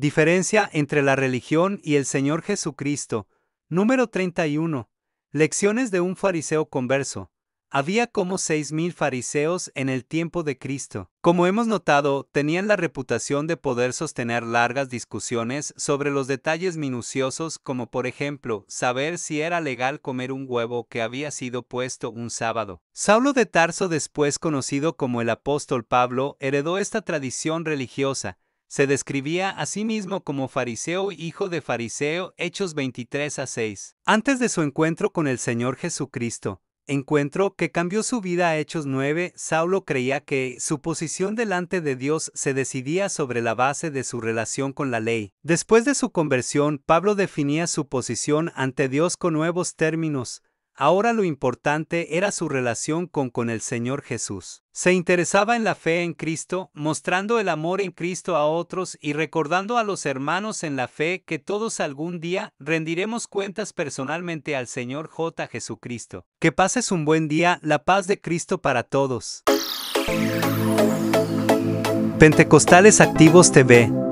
Diferencia entre la religión y el Señor Jesucristo. Número 31. Lecciones de un fariseo converso. Había como 6.000 fariseos en el tiempo de Cristo. Como hemos notado, tenían la reputación de poder sostener largas discusiones sobre los detalles minuciosos como por ejemplo saber si era legal comer un huevo que había sido puesto un sábado. Saulo de Tarso, después conocido como el apóstol Pablo, heredó esta tradición religiosa se describía a sí mismo como fariseo hijo de fariseo, Hechos 23 a 6. Antes de su encuentro con el Señor Jesucristo, encuentro que cambió su vida a Hechos 9, Saulo creía que su posición delante de Dios se decidía sobre la base de su relación con la ley. Después de su conversión, Pablo definía su posición ante Dios con nuevos términos, Ahora lo importante era su relación con, con el Señor Jesús. Se interesaba en la fe en Cristo, mostrando el amor en Cristo a otros y recordando a los hermanos en la fe que todos algún día rendiremos cuentas personalmente al Señor J. Jesucristo. Que pases un buen día, la paz de Cristo para todos. Pentecostales Activos TV